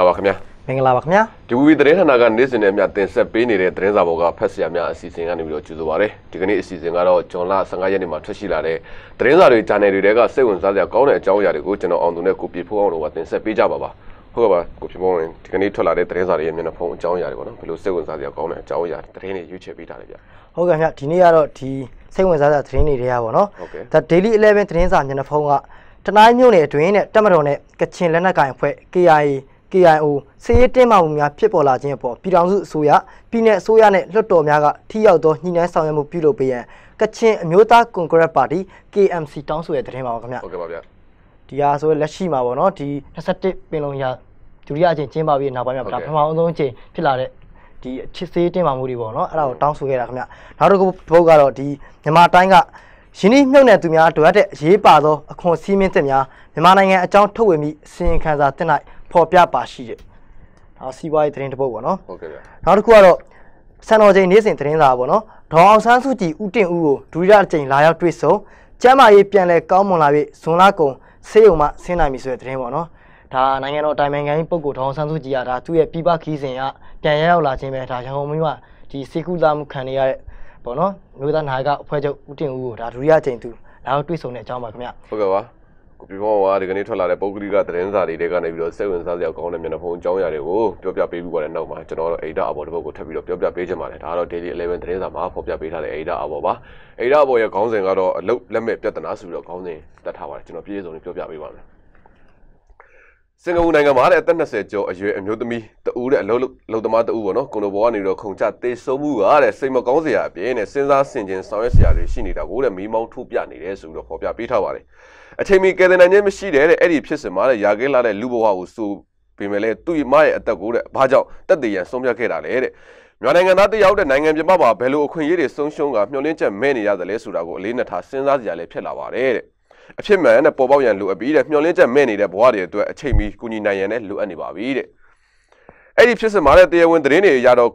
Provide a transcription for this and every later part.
လာပါခင်ဗျာမင်္ဂလာပါခင်ဗျာဒီဝီသတင်းဌာနကနေ့စဉ်နဲ့အမျှတင်ဆက်ပေးနေတဲ့သတင်းစာပေါ်ကဖက်ဆရာများအစီအစဉ်ကနေပြီးတော့ကြိုဆိုပါရစေဒီကနေ့အစီအစဉ်ကတော့ဂျွန်လ15ရက်နေ့မှာထွက်ရှိလာတဲ့သတင်းစာတွေဂျာနယ်တွေတွေကစိတ်ဝင်စားစရာကောင်းတဲ့အကြောင်းအရာတွေကိုကျွန်တော်အောင်သူနဲ့ကိုပြဖို့အောင်လို့ကတင်ဆက်ပေးကြပါပါဟုတ်ကဲ့ပါကိုပြဖို့ရင်ဒီကနေ့ထွက်လာတဲ့သတင်းစာတွေရဲ့မျက်နှာဖုံးအကြောင်းအရာတွေပေါ့နော်ဘယ်လိုစိတ်ဝင်စားစရာကောင်းတဲ့အကြောင်းအရာသတင်းတွေရွေးချယ်ပေးထားတယ်ဗျဟုတ်ကဲ့ခင်ဗျဒီနေ့ကတော့ဒီစိတ်ဝင်စားစရာသတင်းတွေတွေကပေါ့နော်ဒါ Daily 11သတင်းစာမျက်နှာဖုံးကတနိုင်းမြို့နယ်အတွင်းနဲ့တက်မတော်နဲ့ကချင်လက်နက်ကိုင်အဖွဲ့ KIA KIO စစ်ရေးတင်းမာမှုများဖြစ်ပေါ်လာခြင်းအပေါ်ပြည်ထောင်စုအစိုးရပြည်내အစိုးရနဲ့လွှတ်တော်များကထိရောက်သောညှိနှိုင်းဆောင်ရွက်မှုပြုလုပ်ပေးရန်ကချင်အမျိုးသားကွန်ဂရက်ပါတီ KMC တောင်းဆိုတဲ့တင်ပါပါခင်ဗျဟုတ်ကဲ့ပါဗျာဒီဟာဆိုလက်ရှိမှာပေါ့နော်ဒီ27ပင်လုံရာဒုတိယအကြိမ်ကျင်းပပြီးနောက်ပိုင်းမှာပထမအဆုံးအကြိမ်ဖြစ်လာတဲ့ဒီချစ်စေးတင်ပါမှုတွေပေါ့နော်အဲ့ဒါကိုတောင်းဆိုခဲ့တာခင်ဗျနောက်တစ်ခုဘုတ်ကတော့ဒီမြန်မာတိုင်းကရင်းနှီးမြှုပ်နှံသူများတို့ရတဲ့ရေးပါသောအခွန်စည်းမျဉ်းသစ်များမြန်မာနိုင်ငံအကြောင်းထုတ်ဝေမိအစီရင်ခံစာတင်လိုက်ဖော်ပြပါရှိတယ်။ဒါစီးပွားရေးသတင်းတစ်ပုဒ်ပေါ့နော်။ဟုတ်ကဲ့ဗျ။နောက်တစ်ခုကတော့စံတော်ချိန်နေ့စဉ်သတင်းစာပေါ့နော်။ဒေါအောင်ဆန်းစုကြည်ဦးတင်ဦးကိုဒုတိယအကြိမ်လာရောက်တွေ့ဆုံကျမ်းမာရေးပြန်လည်ကောင်းမွန်လာပြီဇွန်လကုန်ဆေးရုံမှဆင်းနိုင်ပြီဆိုတဲ့သတင်းပေါ့နော်။ဒါနိုင်ငံတော်တိုင်ပင်ခံပုဂ္ဂိုလ်ဒေါအောင်ဆန်းစုကြည်ကဒါသူ့ရဲ့ပြည်ပခီးစဉ်ကပြန်ရောက်လာခြင်းပဲဒါရန်ကုန်မြို့ကဒီစေကူလာမှုခံနေရတဲ့ပေါ့နော်။မျိုးသားနာယကအဖွဲ့ချုပ်ဦးတင်ဦးကိုဒါဒုတိယအကြိမ်သူလာရောက်တွေ့ဆုံတဲ့အကြောင်းပါခင်ဗျ။ဟုတ်ကဲ့ပါ။ကိုပြမောဝါဒီကနေ့ထွက်လာတဲ့ပုဂ္ဂလိကသတင်းစာတွေတွေကနေပြီးတော့စိတ်ဝင်စားစရာကောင်းတဲ့မျက်နှာဖုံးအကြောင်းအရာတွေကိုပြောပြပေးပြီးပါတယ်နောက်မှာကျွန်တော်တို့အိဒါအဘော်တစ်ပုဒ်ကိုထပ်ပြီးတော့ပြောပြပေးချင်ပါတယ်ဒါကတော့ Daily 11သတင်းစာမှာဖော်ပြပေးထားတဲ့အိဒါအဘော်ပါအိဒါအဘော်ရဲ့ခေါင်းစဉ်ကတော့အလုတ်လက်မဲ့ပြဿနာဆိုပြီးတော့ခေါင်းစဉ်တက်ထားပါတယ်ကျွန်တော်ပြည့်စုံပြီးပြောပြပေးပါမယ်စင်ကာပူနိုင်ငံမှာတဲ့အသက်20ကျော်အရွယ်အမျိုးသမီးတဦးတဲ့အလုပ်လုပ်သမားတဦးပေါ့နော်ကွန်ဒိုဘောကနေတော့ခုံချတေဆုံးမှုကတဲ့စိတ်မကောင်းစရာအပြင်နဲ့စဉ်းစားဆင်ခြင်ဆောင်ရွက်စရာတွေရှိနေတာကိုတဲ့မီးမောင်းထုတ်ပြနေတယ်ဆိုပြီးတော့ဖော်ပြပေးထားပါတယ်။အချိန်မီကယ်တင်နိုင်ခြင်းမရှိတယ်တဲ့အဲ့ဒီဖြစ်စဉ်မှာတဲ့ယာကဲလာတဲ့လူဘဝကိုဆိုပေမဲ့လည်းသူ့မရဲ့အသက်ကိုတဲ့ဘာကြောင့်တက်တည်ရန်ဆုံးဖြတ်ခဲ့တာလဲတဲ့မြန်မာနိုင်ငံသားတယောက်တဲ့နိုင်ငံပြမပါဘယ်လိုအခွင့်အရေးတွေဆုံးရှုံးကမျှော်လင့်ချက်မဲ့နေရသလဲဆိုတာကိုအလေးနက်ထားစဉ်းစားစရာလည်းဖြစ်လာပါတယ်တဲ့အဖြစ်မှန်နဲ့ပေါ်ပေါက်ရန်လိုအပ်ပြီးတဲ့မျှော်လင့်ချက်မဲ့နေတဲ့ဘဝတွေအတွက်အချိန်မီကူညီနိုင်ရန်လည်းလိုအပ်နေပါပြီတဲ့အဲ့ဒီဖြစ်စဉ်မှာတဲ့တရားဝင်သတင်းတွေရတော့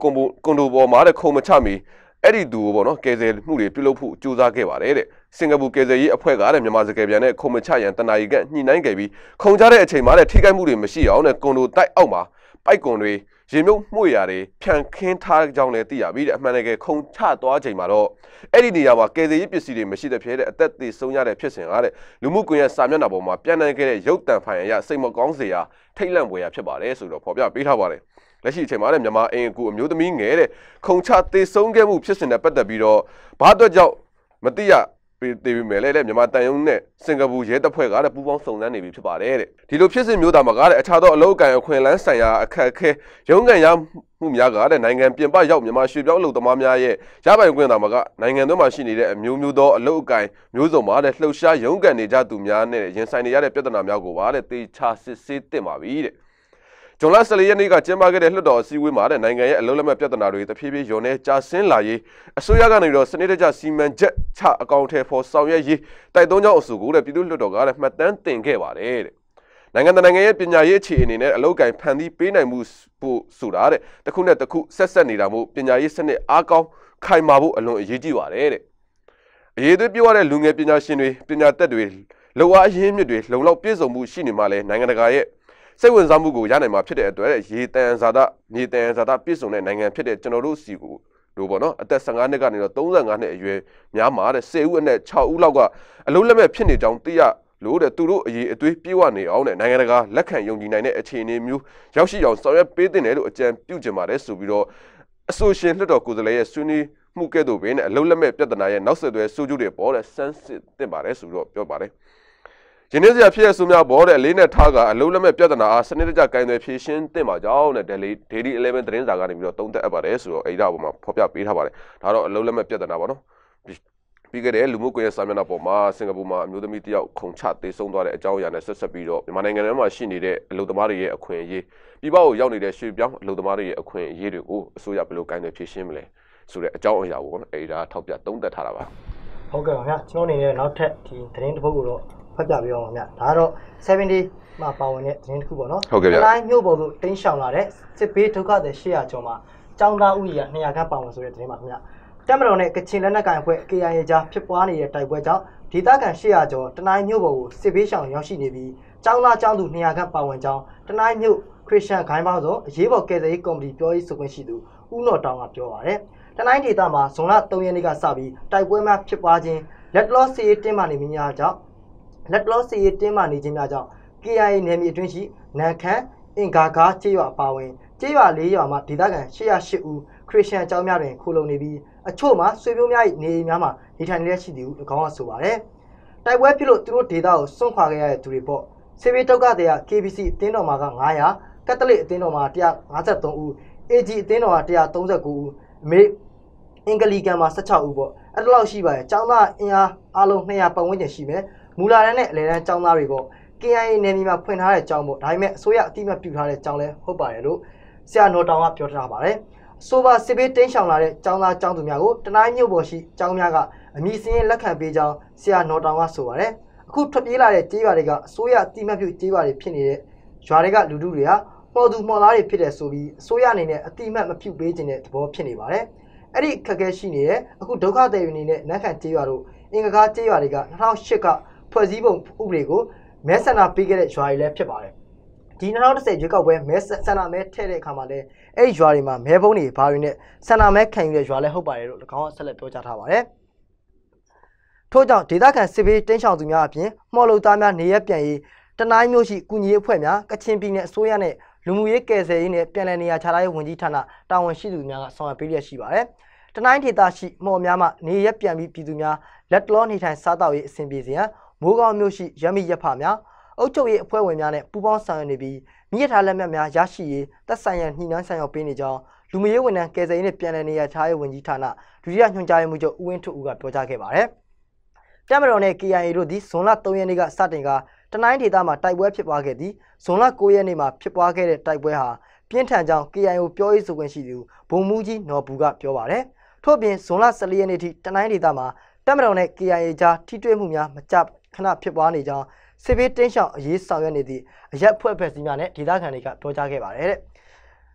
ကွန်ဒိုပေါ်မှာတဲ့ခုံမချမီအဲ့ဒီသူကိုပေါ့နော်ကယ်ဆယ်မှုတွေပြုလုပ်ဖို့ကြိုးစားခဲ့ပါတယ်တဲ့စင်ကာပူကယ်ဆယ်ရေးအဖွဲ့ကတဲ့မြန်မာစကားပြန်နဲ့ခုံမချရန်တနာရီကညှိနှိုင်းခဲ့ပြီးခုံချတဲ့အချိန်မှာတဲ့ထိခိုက်မှုတွေမရှိအောင်တဲ့ကွန်ဒိုတိုက်အောက်မှာပိုက်ကွန်တွေရေမြုပ်မှု့ရာတွေဖြန့်ခင်းထားကြောင်းလည်းသိရပြီးတဲ့အမှန်တကယ်ခုံချသွားချိန်မှာတော့အဲ့ဒီနေရာမှာကယ်ဆယ်ရေးပစ္စည်းတွေမရှိတဲ့ဖြစ်တဲ့အသက်သေဆုံးရတဲ့ဖြစ်စဉ်ကတဲ့လူမှုကွန်ရက်စာမျက်နှာပေါ်မှာပြန့်နှံ့ခဲ့တဲ့ရုပ်တံဖိုင်အရစိတ်မကောင်းစရာထိတ်လန့်ဖွယ်ရာဖြစ်ပါတယ်ဆိုတော့ဖော်ပြပေးထားပါတယ်။လက်ရှိအချိန်မှာလည်းမြန်မာအင်အကူအမျိုးသမီးငယ်တဲ့ခုံချသေဆုံးခဲ့မှုဖြစ်စဉ်နဲ့ပတ်သက်ပြီးတော့ဘာအတွက်ကြောင့်မသိရပေးပေးမယ်လေမြန်မာတန်ယုံနဲ့စင်ကာပူရဲတပ်ဖွဲ့ကလည်းပူးပေါင်းစုံစမ်းနေပြီဖြစ်ပါတယ်တဲ့ဒီလိုဖြစ်စဉ်မျိုးသားမှာကလည်းအခြားသောအလုပ်အကန်အခွင့်အလမ်းဆိုင်ရာအခက်အခဲရုံးကန်ရမှုများကလည်းနိုင်ငံပြင်ပရောက်မြန်မာရွှေပြောင်းအလုပ်သမားများရဲ့ရပိုင်ခွင့်သားမှာကနိုင်ငံသွင်းမှာရှိနေတဲ့အမျိုးမျိုးသောအလုပ်အကန်မျိုးစုံမှာလည်းလှုပ်ရှားရုံးကန်နေကြသူများနဲ့ရင်ဆိုင်နေရတဲ့ပြဿနာများကိုပါတဲ့သေချာစစ်ဆေးတင်ပါပြီတဲ့။ဂျွန်လ14ရက်နေ့ကကျင်းပခဲ့တဲ့လွှတ်တော်အစည်းအဝေးမှာတဲ့နိုင်ငံရဲ့အလုံးလက်မဲ့ပြဿနာတွေတဖြည်းဖြည်းယုံနေကြဆင်းလာရေးအစိုးရကနေပြီးတော့စနစ်တကျစီမံချက်ချအကောင့်ထဲပေါ်ဆောင်ရွက်ရေးတိုက်တွန်းကြောင်းအဆိုကိုတဲ့ပြည်သူ့လွှတ်တော်ကလည်းမှတ်တမ်းတင်ခဲ့ပါတယ်တဲ့။နိုင်ငံတကာနိုင်ငံရဲ့ပညာရေးအခြေအနေနဲ့အလောက်ကန်ဖန်တီးပေးနိုင်မှုဖို့ဆိုတာတဲ့တစ်ခုနဲ့တစ်ခုဆက်ဆက်နေတာမို့ပညာရေးစနစ်အားကောင်းခိုင်မာဖို့အလွန်အရေးကြီးပါတယ်တဲ့။အရေးသွေးပြောရတဲ့လူငယ်ပညာရှင်တွေပညာတတ်တွေလောအားအရင်းမြစ်တွေလုံလောက်ပြည့်စုံမှုရှိနေမှလဲနိုင်ငံတကာရဲ့စိတ်ဝင်စားမှုကိုရနိုင်မှာဖြစ်တဲ့အတွက်ရေတန်ဇာတာမြေတန်ဇာတာပြည့်စုံတဲ့နိုင်ငံဖြစ်တဲ့ကျွန်တော်တို့စီကိုတို့ပေါ့နော်အသက်15နှစ်ကနေတော့35နှစ်အရွယ်များမှာတဲ့10ဦးအနက်6ဦးလောက်ကအလုံးလက်မဲ့ဖြစ်နေကြောင်းသိရလို့တဲ့သူတို့အရေးအသွေးပြေဝနေအောင်တဲ့နိုင်ငံတကာလက်ခံယုံကြည်နိုင်တဲ့အခြေအနေမျိုးရောက်ရှိအောင်ဆောင်ရွက်ပေးတင်တယ်လို့အကြံပြုချင်ပါတယ်ဆိုပြီးတော့အဆိုရှင်လွှတ်တော်ကိုယ်စားလှယ်ရဲ့ဆွေးနွေးမှုကဲ့သို့ပင်အလုံးလက်မဲ့ပြဿနာရဲ့နောက်ဆက်တွဲဆိုးကျိုးတွေပေါ်တဲ့ဆန်းစစ်တင်ပါတယ်ဆိုတော့ပြောပါတယ်။ရင်းနှီးစရာဖြစ်ရဆိုများဘောတဲ့အလေးနဲ့ထားကအလုံးလက်မဲ့ပြဿနာအားစနစ်တကျကင်သွယ်ဖြေရှင်းသင့်ပါကြောင်းတဲ့ Daily Daily 11သတင်းစာကနေပြီးတော့သုံးသပ်အပ်ပါတယ်ဆိုတော့အဲ့ဒါအပေါ်မှာဖော်ပြပေးထားပါတယ်ဒါတော့အလုံးလက်မဲ့ပြဿနာပါနော်ပြီးခဲ့တဲ့လူမှုကွန်ရက်စာမျက်နှာပေါ်မှာစင်ကာပူမှာအမျိုးသမီးတယောက်ခုံချသေဆုံးသွားတဲ့အကြောင်းအရာနဲ့ဆက်ဆက်ပြီးတော့မြန်မာနိုင်ငံထဲမှာရှိနေတဲ့အလုပ်သမားတွေရဲ့အခွင့်အရေးပြည်ပကိုရောက်နေတဲ့ရွှေပြောင်းအလုပ်သမားတွေရဲ့အခွင့်အရေးတွေကိုအစိုးရဘယ်လိုကင်သွယ်ဖြေရှင်းမလဲဆိုတဲ့အကြောင်းအရာကိုပေါ့နော်အဲ့ဒါထောက်ပြသုံးသတ်ထားတာပါဟုတ်ကဲ့ပါဗျာကျွန်တော်အနေနဲ့နောက်ထပ်ဒီသတင်းတစ်ပုဒ်ကိုတော့ဖတ်ပြပေးအောင်ပါဗျ။ဒါကတော့70မှာပါဝင်တဲ့သတင်းတစ်ခုပေါ့နော်။ဟုတ်ကဲ့ဗျ။တိုင်းမြို့ပေါ်သို့တင်းရှောင်လာတဲ့စစ်ဘေးဒုက္ခသည်800ကျော်မှာကြောင်းသားဥယျာ200ခန့်ပါဝင်ဆိုတဲ့သတင်းပါခင်ဗျ။တပ်မတော်နဲ့ကချင်လက်နက်ကိုင်အဖွဲ့ KIA ကြားဖြစ်ပွားနေတဲ့တိုက်ပွဲကြောင့်ဒေသခံ800ကျော်တနိုင်းမြို့ပေါ်ကိုစစ်ဘေးရှောင်ရောက်ရှိနေပြီးကျောင်းသားကျောင်းသူ200ခန့်ပါဝင်ကြောင်းတနိုင်းမြို့ခရစ်ယာန်ဂိုင်းပေါင်းသောအရေးပေါ်ကယ်ဆယ်ရေးကော်မတီပြောရေးဆိုခွင့်ရှိသူဦးနော်တောင်ကပြောပါရယ်။တနိုင်းဒေသမှာဇွန်လ3ရက်နေ့ကစပြီးတိုက်ပွဲများဖြစ်ပွားခြင်းလက်တလောစီးတင်းမာနေမိများကြောင့်လက်တလောစီရေးတင်းမာနေခြင်းများကြောင့် KIA နယ်မြေအတွင်းရှိနန်ခမ်းအင်ဂါဂါကျေးရွာအပါအဝင်ကျေးရွာ၄ရွာမှာဒေသခံ108ဦးခရစ်ယာန်ကျောင်းများတွင်ခိုလုံနေပြီးအချို့မှာဆွေမျိုးများ၏နေအိမ်များမှာနေထိုင်နေရရှိသည်ဟု၎င်းကဆိုပါတယ်။တိုက်ပွဲဖြစ်လို့သူတို့ဒေသကိုစွန့်ခွာခဲ့ရတဲ့သူတွေပေါ့။စေဘေးတုတ်ကတဲ့ KBC အသင်းတော်မှာက900ကက်သလစ်အသင်းတော်မှာ153ဦး AG အသင်းတော်က139ဦးအမေအင်္ဂလီကန်မှာ16ဦးပေါ့။အဲ့လောက်ရှိပါတယ်။ကျောင်းသားအင်အားအလုံး200ပတ်ဝန်းကျင်ရှိမယ်။မူလာတန်းနဲ့အလယ်တန်းကျောင်းသားတွေပေါ့ KIA နယ်မြေမှာဖွင့်ထားတဲ့ကျောင်းပေါ့ဒါပေမဲ့အစိုးရအတိအမှတ်ပြုထားတဲ့ကျောင်းလည်းဟုတ်ပါတယ်လို့ဆရာနော်တောင်ကပြောထားပါတယ်အဆိုပါစစ်ဘေးတိမ်းရှောင်လာတဲ့ကျောင်းသားကျောင်းသူများကိုတနိုင်းမြို့ပေါ်ရှိကျောင်းများကအမည်စရင်းလက်ခံပေးကြောင်းဆရာနော်တောင်ကဆိုပါတယ်အခုထွက်ပြေးလာတဲ့ကြေးပါတွေကအစိုးရအတိအမှတ်ပြုကြေးပါတွေဖြစ်နေတဲ့ရွာတွေကလူထုတွေဟာမော်သူမော်သားတွေဖြစ်တယ်ဆိုပြီးအစိုးရအနေနဲ့အတိအမှတ်မပြုပေးခြင်းတဲ့သဘောဖြစ်နေပါတယ်။အဲ့ဒီခက်ခဲရှိနေတဲ့အခုဒုက္ခသည်တွေအနေနဲ့နန်းခံကြေးရွာတို့အင်္ဂါကားကြေးရွာတွေက2008ကဖွဲ့စည်းပုံဥပဒေကိုမဲဆန္ဒပေးခဲ့တဲ့ရွာတွေလည်းဖြစ်ပါတယ်ဒီ2010ရွေးကောက်ပွဲမဲဆန္ဒမဲထည့်တဲ့အခါမှာလည်းအဲ့ဒီရွာတွေမှာမဲပုံးတွေဘာတွေနဲ့ဆန္ဒမဲခံယူတဲ့ရွာလည်းဟုတ်ပါတယ်လို့၎င်းကဆက်လက်ပြောကြားထားပါတယ်ထို့ကြောင့်ဒေသခံစစ်ဘေးတင်းရှောင်သူများအပြင်မှော်လုံသားများနေရပြန်ရေးတနိုင်းမျိုးရှိကုညီရေးအဖွဲ့များကချင်ပြည်နယ်အစိုးရနဲ့လူမှုရေးကယ်ဆယ်ရေးနဲ့ပြန်လည်နေရာချထားရေးဝန်ကြီးဌာနတာဝန်ရှိသူများကဆောင်ရွက်ပေးရရှိပါတယ်။တနိုင်းဒေသရှိမှော်များမှနေရပြန်ပြီးပြည်သူများလက်တလောနေထိုင်စားသောက်ရေးအဆင်ပြေစေရန်မိုးကောင်းမြို့ရှိရမိရဖများအုပ်ချုပ်ရေးအဖွဲ့ဝင်များနဲ့ပူးပေါင်းဆောင်ရွက်နေပြီးမြစ်ထားလက်မှတ်များရရှိရေးသက်ဆိုင်ရာညှိနှိုင်းဆောင်ရွက်ပေးနေကြောင်းလူမရေးဝန်ထမ်းကယ်ဆယ်ရေးနဲ့ပြန်လည်နေရာထားရေးဝန်ကြီးဌာနဒုတိယညွှန်ကြားရေးမှူးချုပ်ဦးဝင်းထွတ်ဦးကပြောကြားခဲ့ပါတယ်။တပ်မတော်နဲ့ KIA တို့သည်ဇွန်လ3ရက်နေ့ကစတင်ကတနိုင်းဒေသမှာတိုက်ပွဲဖြစ်ပွားခဲ့ပြီးဇွန်လ9ရက်နေ့မှာဖြစ်ပွားခဲ့တဲ့တိုက်ပွဲဟာပြင်းထန်ကြောင်း KIO ပြောရေးဆိုခွင့်ရှိသူဗိုလ်မှူးကြီးနော်ဘူးကပြောပါတယ်။ထို့ပြင်ဇွန်လ14ရက်နေ့ထိတနိုင်းဒေသမှာတပ်မတော်နဲ့ KIA ကြားထိတွေ့မှုများမကြခဏဖြစ်ပွားနေကြောင်းစစ်ဘေးတင်းရှောင်အရေးဆောင်ရွက်နေသည့်အရက်ဖွဲ့ဖက်စည်းများနဲ့ဒေသခံတွေကပြောကြားခဲ့ပါတယ်တဲ့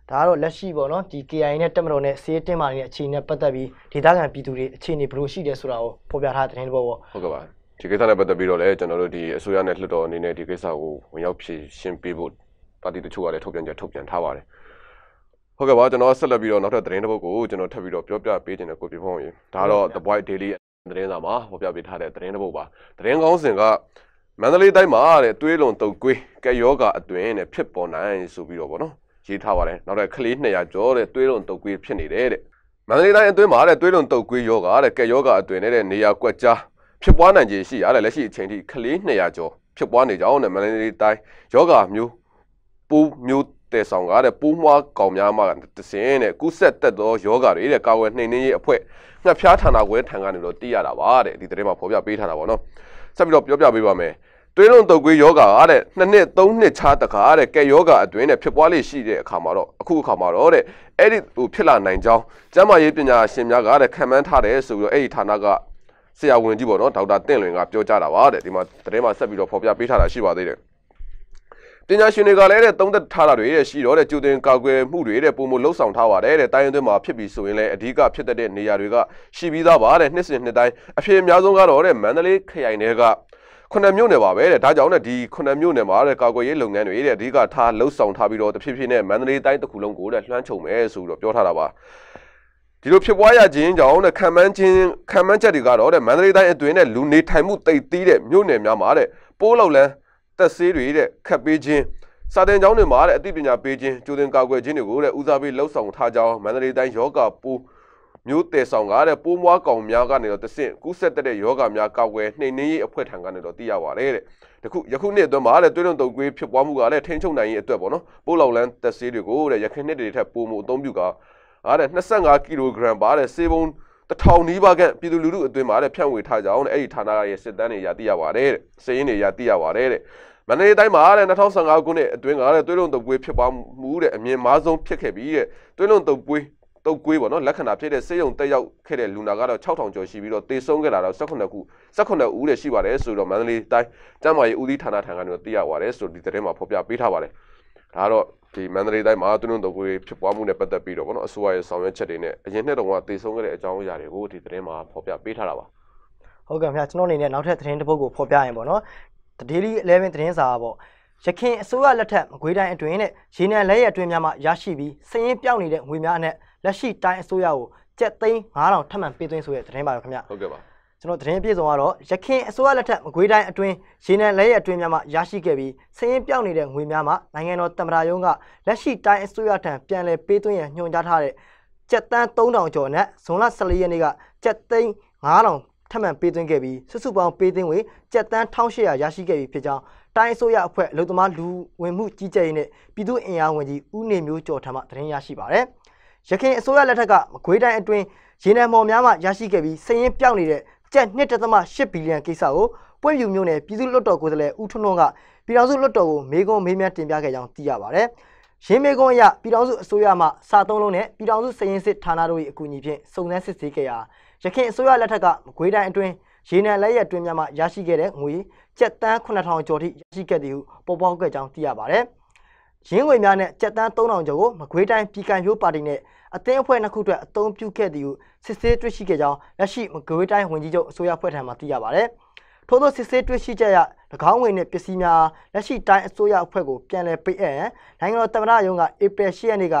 ဒါကတော့လက်ရှိပေါ့နော်ဒီ KI နဲ့တက်မတော်နဲ့စေးတင်မာနေတဲ့အခြေအနေနဲ့ပတ်သက်ပြီးဒေသခံပြည်သူတွေအခြေအနေဘယ်လိုရှိလဲဆိုတာကိုဖော်ပြထားတဲ့သတင်းတစ်ပုဒ်ပေါ့ဟုတ်ကဲ့ပါဒီကိစ္စနဲ့ပတ်သက်ပြီးတော့လည်းကျွန်တော်တို့ဒီအစိုးရနဲ့လွှတ်တော်အနေနဲ့ဒီကိစ္စကိုဝင်ရောက်ဖြေရှင်းပေးဖို့ပါတီတချို့ကလည်းထုတ်ပြန်ကြထုတ်ပြန်ထားပါတယ်ဟုတ်ကဲ့ပါကျွန်တော်ဆက်လက်ပြီးတော့နောက်ထပ်သတင်းတစ်ပုဒ်ကိုကျွန်တော်ထပ်ပြီးတော့ပြောပြပေးခြင်းနဲ့ကိုပြဖို့ရင်ဒါတော့ The White Daily သတင်းစာမှာဖော်ပြပေးထားတဲ့သတင်းတစ်ပုဒ်ပါသတင်းကောင်းစဉ်ကမန္တလေးတိုင်းမှာတဲ့တွေးလွန်တုတ်ကွေးကက်ယောဂအတွင်းနဲ့ဖြစ်ပေါ်နိုင်ဆိုပြီးတော့ဗောနော်ရေးထားပါတယ်နောက်ထပ်ကလေး200ကျော်တဲ့တွေးလွန်တုတ်ကွေးဖြစ်နေတဲ့တဲ့မန္တလေးတိုင်းအတွင်းမှာတဲ့တွေးလွန်တုတ်ကွေးယောဂတဲ့ကက်ယောဂအတွင်းနဲ့တဲ့နေရာကွက်ကြားဖြစ်ပွားနိုင်ခြင်းရှိရတဲ့လက်ရှိအချိန်ထိကလေး200ကျော်ဖြစ်ပွားနေကြောင်းနဲ့မန္တလေးတိုင်းယောဂမျိုးပူမျိုးတည်ဆောင်ကားတဲ့ပိုးမွှားကောင်များမှတစင်းတဲ့ကုဆက်တက်သောယောဂါတွေတဲ့ကာဝယ်နှိမ်နှင်းရေးအဖွဲ့ငှက်ဖျားဌာနခွဲထံကနေတော့သိရတာပါတဲ့ဒီသတင်းမှာဖော်ပြပေးထားတာပေါ့နော်ဆက်ပြီးတော့ပြောပြပေးပါမယ်တွင်းလုံးတုတ်ကွေးယောဂါအားတဲ့နှစ်နှစ်သုံးနှစ်ခြားတခါတဲ့ကဲယောဂါအတွင်းနဲ့ဖြစ်ပွားလေရှိတဲ့အခါမှာတော့အခုအခါမှာတော့တဲ့အဲ့ဒီဟိုဖြစ်လာနိုင်ကြောင်းကျန်းမာရေးပညာရှင်များကတဲ့ခံမှန်းထားတယ်ဆိုပြီးတော့အဲ့ဒီဌာနကဆရာဝန်ကြီးပေါ့နော်ဒေါက်တာတင့်လွင်ကပြောကြားတာပါတဲ့ဒီမှာသတင်းမှာဆက်ပြီးတော့ဖော်ပြပေးထားတာရှိပါသေးတယ်ပညာရှင်တွေကလည်းတဲ့သုံးသက်ထားတာတွေရဲ့ရှိတော့တဲ့ကျူတင်ကာကွယ်မှုတွေတဲ့ပုံမလှုပ်ဆောင်ထားပါတယ်တဲ့တိုင်းရင်းသွင်းမှာဖြစ်ပြီးဆိုရင်လည်းအဓိကဖြစ်တဲ့နေရာတွေကရှိပြီးသားပါတဲ့နှစ်စဉ်နှစ်တိုင်းအဖြစ်အများဆုံးကတော့တဲ့မန္တလေးခရိုင်တွေကခုနှစ်မြို့နယ်ပါပဲတဲ့ဒါကြောင့်လည်းဒီခုနှစ်မြို့နယ်မှာတဲ့ကာကွယ်ရေးလုပ်ငန်းတွေတဲ့အဓိကထားလှုပ်ဆောင်ထားပြီးတော့တဖြည်းဖြည်းနဲ့မန္တလေးတိုင်းတစ်ခုလုံးကိုတဲ့လွှမ်းခြုံမယ်ဆိုပြီးတော့ပြောထားတာပါဒီလိုဖြစ်ပွားရခြင်းကြောင့်တဲ့ခံမှန်းချင်းခံမှန်းချက်တွေကတော့တဲ့မန္တလေးတိုင်းအတွင်းနဲ့လူနေထိုင်မှုတိတ်သီးတဲ့မြို့နယ်များမှာတဲ့ပိုးလောက်လန်းတက်ဆေးတွေတဲ့ခတ်ပေးခြင်းစာတင်ကျောင်းတွေမှာတဲ့အသိပညာပေးခြင်းကြိုတင်ကာကွယ်ခြင်းတွေကိုတဲ့ဦးစားပေးလှုပ်ဆောင်ထားကြောင်းမန္တလေးတိုင်းယောဂပိုးမျိုးတည်ဆောင်ကားတဲ့ပိုးမွားကောင်များကနေတော့တဆင့်ကူးဆက်တဲ့ယောဂများကောက်ွယ်နှိမ်နှင်းရေးအဖွဲ့ထံကနေတော့သိရပါတယ်တဲ့။တခုယခုနှစ်အတွင်းမှာတဲ့တွင်းလုံတုံကွေးဖြစ်ပွားမှုကလည်းထိန်းချုပ်နိုင်ရေးအတွက်ပေါ့နော်။ပိုးလောက်လန်းသက်ဆေးတွေကိုတဲ့ရခိုင်နှစ်တွေထက်ပိုမိုအသုံးပြုကာအားတဲ့25ကီလိုဂရမ်ပါတဲ့စေဘုံတထောင်နီးပါးကပြည်သူလူထုအတွင်းမှာတဲ့ဖြန့်ဝေထားကြအောင်တဲ့အဲ့ဒီဌာနကရဲ့စစ်တမ်းတွေရသိရပါတယ်တဲ့စည်ရင်းတွေရသိရပါတယ်တဲ့မန္တလေးတိုင်းမှာတဲ့2015ခုနှစ်အတွင်းကတဲ့သွေးလွန်တုပ်ကွေးဖြစ်ပွားမှုတဲ့အမြင့်မားဆုံးဖြစ်ခဲ့ပြီးတဲ့သွေးလွန်တုပ်ကွေးတုပ်ကွေးပေါ့နော်လက္ခဏာဖြစ်တဲ့ဆေးရုံတက်ရောက်ခဲ့တဲ့လူနာကတော့6000ကျော်ရှိပြီးတော့တေဆုံးခဲ့တာတော့18ခု18ဦးတဲ့ရှိပါတယ်ဆိုတော့မန္တလေးတိုင်းကျန်းမာရေးဦးစီးဌာနထံကနေသိရပါတယ်ဆိုတော့ဒီသတင်းမှာဖော်ပြပေးထားပါတယ်။ဒါကတော့ဒီမန္တလေးတိုင်းမှာတွင်းတွင်းတော့ကိုဖြစ်ပွားမှုနဲ့ပတ်သက်ပြီးတော့ဗောနော်အစိုးရရဲ့ဆောင်ရွက်ချက်တွေနဲ့အရင်နှစ်တုန်းကတည်ဆုံခဲ့တဲ့အကြောင်းအရာတွေကိုဒီသတင်းမှာဖော်ပြပေးထားတာပါဟုတ်ကဲ့ခင်ဗျာကျွန်တော်အနေနဲ့နောက်ထပ်သတင်းတစ်ပုဒ်ကိုဖော်ပြရင်ဗောနော် The Daily 11သတင်းစာဗောရခင်အစိုးရလက်ထက်မကွေးတိုင်းအတွင်းနဲ့ရေနံလက်ရအတွင်းများမှာရရှိပြီးစည်ရင်ပြောင်းနေတဲ့ငွေများအနက်လက်ရှိတိုင်းအစိုးရကိုကျပ်သိန်း9000ထပ်မံပေးသွင်းဆိုတဲ့သတင်းပါရောခင်ဗျဟုတ်ကဲ့ပါကျွန်တော်သတင်းပြေဆောင်ကတော့ရခင်အစိုးရလက်ထက်မကွေးတိုင်းအတွင်းရေနံလက်ရဲအတွင်းများမှရရှိခဲ့ပြီးစည်ရင်းပြောင်းနေတဲ့ငွေများမှနိုင်ငံတော်သမ္မတရုံးကလက်ရှိတိုင်းအစိုးရထံပြန်လည်ပေးသွင်းရန်ညွှန်ကြားထားတဲ့ကျပ်တန်း3000ကျော်နဲ့ဇွန်လ14ရက်နေ့ကကျပ်သိန်း9000ထပ်မံပေးသွင်းခဲ့ပြီးစုစုပေါင်းပေးသွင်းငွေကျပ်တန်း1800ရရှိခဲ့ပြီဖြစ်ကြောင်းတိုင်းအစိုးရအဖွဲ့အလုံသမားလူဝင်မှုကြီးကြပ်ရေးနဲ့ပြည်သူ့အင်အားဝန်ကြီးဦးနေမျိုးကျော်ထံမှသတင်းရရှိပါရယ်။ရခိုင်အစိုးရလက်ထက်ကမကွေးတိုင်းအတွင်းရေနံမော်များမှရရှိခဲ့ပြီးစည်ရင်းပြောင်းနေတဲ့ကျပ်1.8ဘီလီယံကိစ္စကိုပွင့်ပြူမျိုးနယ်ပြည်သူ့လွှတ်တော်ကိုယ်စားလှယ်ဦးထွန်းထွန်းကပြည်ထောင်စုလွှတ်တော်ကိုမေးခွန်းမေးမြန်းတင်ပြခဲ့ကြောင်းသိရပါဗျ။ရင်းမေကွန်အရပြည်ထောင်စုအစိုးရမှစာသုံးလုံးနဲ့ပြည်ထောင်စုစည်ရင်စစ်ဌာနတို့၏အကူအညီဖြင့်စုံစမ်းစစ်ဆေးခဲ့ရာရခိုင်အစိုးရလက်ထက်ကမကွေးတိုင်းအတွင်းရေနံလက်ရက်တွင်းများမှရရှိခဲ့တဲ့ငွေကျပ်တန်း9000ကျော်ထိရရှိခဲ့သည်ဟုပေါ်ပေါက်ခဲ့ကြောင်းသိရပါဗျ။ရင်းငွေများနဲ့ကြက်တန်း3000ကျော်ကိုမကွေးတိုင်းပြည်ကံရိုးပါတီနဲ့အသင်းအဖွဲ့နှစ်ခုအတွက်အသုံးပြုခဲ့သည်ဟုစစ်ဆေးတွေ့ရှိခဲ့ကြောင်းလက်ရှိမကွေးတိုင်းဝန်ကြီးချုပ်အစိုးရဖွဲ့ထံမှသိရပါဗျ။ထို့သောစစ်ဆေးတွေ့ရှိချက်အရ၎င်းငွေနဲ့ပစ္စည်းများလက်ရှိတိုင်းအစိုးရအဖွဲ့ကိုပြန်လည်ပိတ်အပ်ရန်နိုင်ငံတော်သမ္မတရုံးကဧပြီ10ရက်နေ့က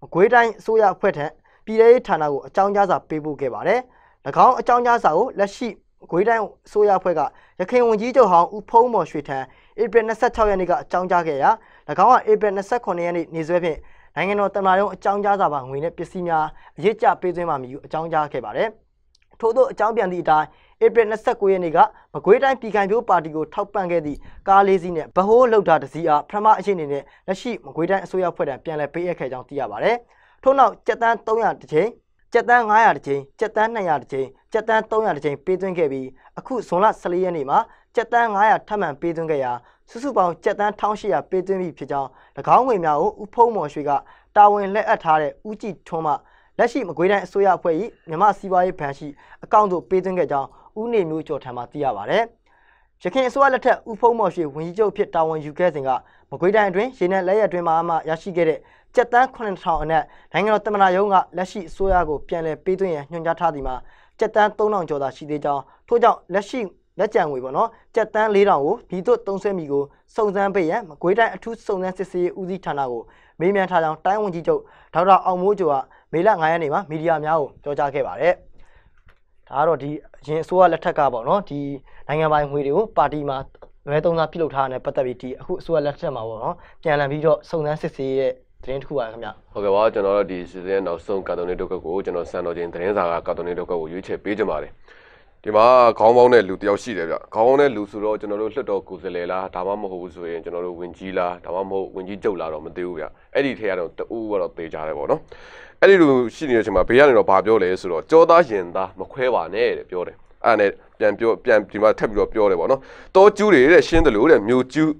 မကွေးတိုင်းအစိုးရအဖွဲ့ထံပြည်ထောင်ဌာနကိုအကြောင်းကြားစာပေးပို့ခဲ့ပါတယ်။၎င်းအကြောင်းကြားစာကိုလက်ရှိဂွေးတိုင်းအစိုးရအဖွဲ့ကရခိုင်ဝန်ကြီးချုပ်ဟောင်းဦးဖုံးမော်ရွှေထံဧပြီ26ရက်နေ့ကအကြောင်းကြားခဲ့ရာ၎င်းကဧပြီ29ရက်နေ့နေ့စွဲဖြင့်နိုင်ငံတော်တမန်တော်အကြောင်းကြားစာပါငွေနဲ့ပစ္စည်းများအရေးကြပေးသွင်းပါမည်ဟုအကြောင်းကြားခဲ့ပါတယ်။ထို့သောအကြောင်းပြန်သည့်အတိုင်းဧပြီ29ရက်နေ့ကမကွေးတိုင်းပြည်ခိုင်ဖြိုးပါတီကိုထောက်ပံ့ခဲ့သည့်ကားလေးစီးနဲ့ဗဟိုးလောက်တာတစီအားပထမအချိန်အနေနဲ့လက်ရှိမကွေးတိုင်းအစိုးရဖွဲ့တံပြန်လည်ပေးအပ်ခဲ့ကြောင်းသိရပါတယ်။ထို့နောက်ကျပ်တန်း300တစ်ချိန်ကျပ်တန်း900တစ်ချိန်ကျပ်တန်း200တစ်ချိန်ကျပ်တန်း300တစ်ချိန်ပေးသွင်းခဲ့ပြီးအခုဇွန်လ14ရက်နေ့မှာကျပ်တန်း900ထပ်မံပေးသွင်းခဲ့ရာစုစုပေါင်းကျပ်တန်း1800ပေးသွင်းပြီဖြစ်ကြော င်း၎င်းငွေများကိုဥဖုံးမော်ရွှေကတာဝန်လက်အပ်ထားတဲ့ဦးကြည်ထွန်းမှလက်ရှိမကွေးတိုင်းအစိုးရအဖွဲ့၏မြမစီးပွားရေးဘဏ်ရှိအကောင့်သို့ပေးသွင်းခဲ့ကြောင်းဦးနေမျိုးကျော်ထံမှသိရပါဗျ။ရခိုင်အစိုးရလက်ထက်ဦးဖုံးမော်ရွှေဝန်ကြီးချုပ်ဖြစ်တာဝန်ယူခဲ့စဉ်ကမကွေးတိုင်းအတွင်းရေနံလက်ရအတွင်းမှာမှရရှိခဲ့တဲ့ကျပ်တန်း9000အနက်နိုင်ငံတော်သမ္မတရုံးကလက်ရှိအစိုးရကိုပြန်လည်ပေးသွင်းရန်ညွှန်ကြားထားသည်မှာကျပ်တန်း3000ကျော်သာရှိသေးကြောင်းထို့ကြောင့်လက်ရှိလက်ကြံငွေပေါ့နော်ကြက်တန်း၄000ကိုမိသွတ်30မီကိုစုံစမ်းပေးရန်မကွေးတိုင်းအထူးစုံစမ်းစစ်ဆေးရေးဦးစီးဌာနကိုမေးမြန်းထားကြောင်းတိုင်းဝန်ကြီးချုပ်ဒေါက်တာအောင်မိုးကျော်ကမေလ9ရက်နေ့မှာမီဒီယာများကိုပြောကြားခဲ့ပါတယ်ဒါကတော့ဒီရင်အစိုးရလက်ထက်ကပေါ့နော်ဒီနိုင်ငံပိုင်ငွေတွေကိုပါတီမှာမဲသုံးစားပြုလုပ်ထားတဲ့ပတ်သက်ပြီးဒီအခုအစိုးရလက်ထက်မှာပေါ့နော်ပြန်လည်ပြီးတော့စုံစမ်းစစ်ဆေးရဲ့သတင်းတစ်ခုပါခင်ဗျဟုတ်ကဲ့ပါကျွန်တော်တို့ဒီစီစဉ်နောက်ဆုံးကာတွန်လေးဒုက္ခကိုကျွန်တော်စံတော်ချိန်သတင်းစာကကာတွန်လေးဒုက္ခကိုရွေးချယ်ပေးကြပါတယ်ဒီမှာခေါင်းပေါင်းတဲ့လူတယောက် ရှိတယ်ဗျခေါင်းပေါင်းတဲ့လူဆိုတော့ကျွန်တော်တို့လွှတ်တော်ကိုယ်စားလှယ်လားဒါမှမဟုတ်ဆိုရင်ကျွန်တော်တို့ဝင်ကြီးလားဒါမှမဟုတ်ဝင်ကြီးချုပ်လားတော့မသိဘူးဗျအဲ့ဒီထဲကတော့တူကတော့သေချာတယ်ပေါ့နော်အဲ့ဒီလူရှိနေတဲ့အချိန်မှာဘေးကနေတော့ဗာပြောလဲဆိုတော့ကြောသားရင်သားမခွဲပါနဲ့တဲ့ပြောတယ်အဲ့နဲ့ပြန်ပြောပြန်ဒီမှာထပ်ပြီးတော့ပြောတယ်ပေါ့နော်တောကျူးတွေတဲ့ရှင်းတယ်လို့တဲ့မြို့ကျူး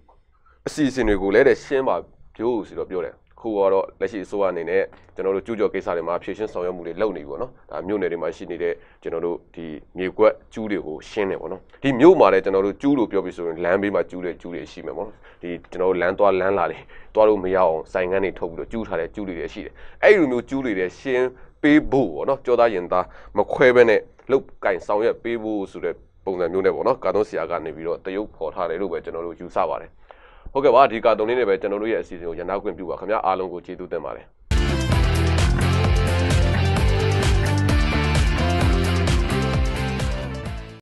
အစီအစဉ်တွေကိုလည်းတဲ့ရှင်းပါပြောဆိုတော့ပြောတယ်ခုကတော့လက်ရှိအစိုးရအနေနဲ့ကျွန်တော်တို့ကျူးကျော်ကိစ္စတွေမှာဖြည့်ရှင်းဆောင်ရွက်မှုတွေလုပ်နေပြီပေါ့နော်ဒါမြို့နယ်တွေမှာရှိနေတဲ့ကျွန်တော်တို့ဒီမြေကွက်ကျူးတွေကို ရှင်းတယ်ပေါ့နော်ဒီမြို့မှာလည်းကျွန်တော်တို့ကျူးလို့ပြောပြီးဆိုရင်လမ်းဘေးမှာကျူးတဲ့ကျူးတွေရှိမယ်ပေါ့နော်ဒီကျွန်တော်တို့လမ်းသွားလမ်းလာတွေသွားလို့မရအောင် ဆိုင်ငန်းတွေထုတ်ပြီးတော့ကျူးထားတဲ့ကျူးတွေလည်းရှိတယ်အဲ့ဒီလိုမျိုးကျူးတွေလည်းရှင်းပေးဖို့ပေါ့နော်ကြောသားရင်သားမခွဲဘဲနဲ့လုတ်ကင်ဆောင်ရွက်ပေးဖို့ဆိုတဲ့ပုံစံမျိုးနဲ့ပေါ့နော်ကာတုံးဆရာကနေပြီးတော့တရုတ်ဖော်ထားတယ်လို့ပဲကျွန်တော်တို့ယူဆပါတယ်။ဟုတ်ကဲ့ပါဒီကာတုံလေးနဲ့ပဲကျွန်တော်တို့ရဲ့အစီအစဉ်ကိုရနာခွင့်ပြုပါခင်ဗျာအားလုံးကိုကျေးဇူးတင်ပါတယ်